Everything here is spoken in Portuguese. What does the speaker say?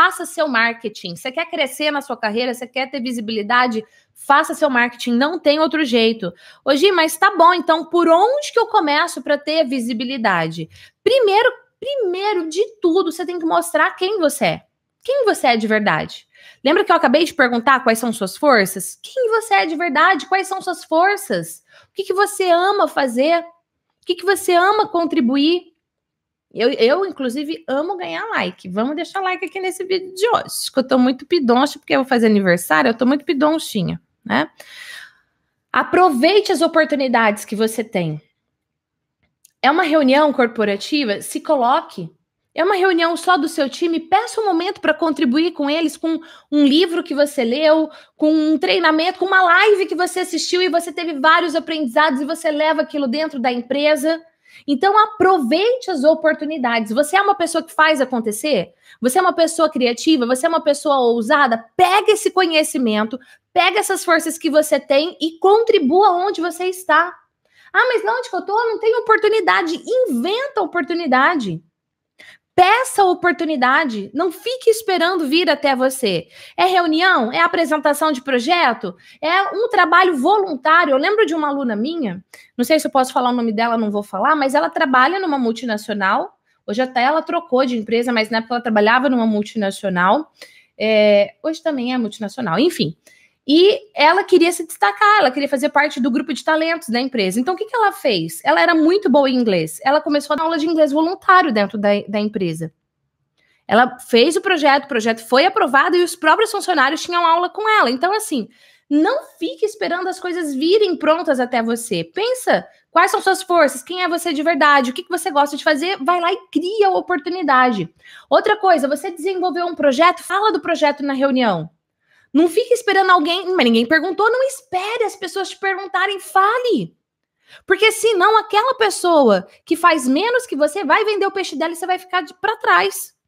faça seu marketing. Você quer crescer na sua carreira, você quer ter visibilidade, faça seu marketing, não tem outro jeito. Hoje, mas tá bom, então por onde que eu começo para ter visibilidade? Primeiro, primeiro de tudo, você tem que mostrar quem você é. Quem você é de verdade? Lembra que eu acabei de perguntar quais são suas forças? Quem você é de verdade? Quais são suas forças? O que, que você ama fazer? O que, que você ama contribuir? Eu, eu, inclusive, amo ganhar like. Vamos deixar like aqui nesse vídeo de hoje, que eu tô muito pidoncha, porque eu vou fazer aniversário, eu tô muito pidonchinha, né? Aproveite as oportunidades que você tem. É uma reunião corporativa? Se coloque. É uma reunião só do seu time? Peça um momento para contribuir com eles, com um livro que você leu, com um treinamento, com uma live que você assistiu e você teve vários aprendizados e você leva aquilo dentro da empresa. Então aproveite as oportunidades. Você é uma pessoa que faz acontecer? Você é uma pessoa criativa? Você é uma pessoa ousada? Pega esse conhecimento, pega essas forças que você tem e contribua onde você está. Ah, mas não, onde que eu tô? não tem oportunidade. Inventa oportunidade. Peça oportunidade, não fique esperando vir até você. É reunião? É apresentação de projeto? É um trabalho voluntário. Eu lembro de uma aluna minha, não sei se eu posso falar o nome dela, não vou falar, mas ela trabalha numa multinacional. Hoje até ela trocou de empresa, mas na época ela trabalhava numa multinacional. É, hoje também é multinacional, enfim. E ela queria se destacar, ela queria fazer parte do grupo de talentos da empresa. Então, o que, que ela fez? Ela era muito boa em inglês. Ela começou a dar aula de inglês voluntário dentro da, da empresa. Ela fez o projeto, o projeto foi aprovado e os próprios funcionários tinham aula com ela. Então, assim, não fique esperando as coisas virem prontas até você. Pensa quais são suas forças, quem é você de verdade, o que, que você gosta de fazer, vai lá e cria a oportunidade. Outra coisa, você desenvolveu um projeto, fala do projeto na reunião. Não fique esperando alguém, mas ninguém perguntou, não espere as pessoas te perguntarem, fale. Porque senão aquela pessoa que faz menos que você vai vender o peixe dela e você vai ficar para trás.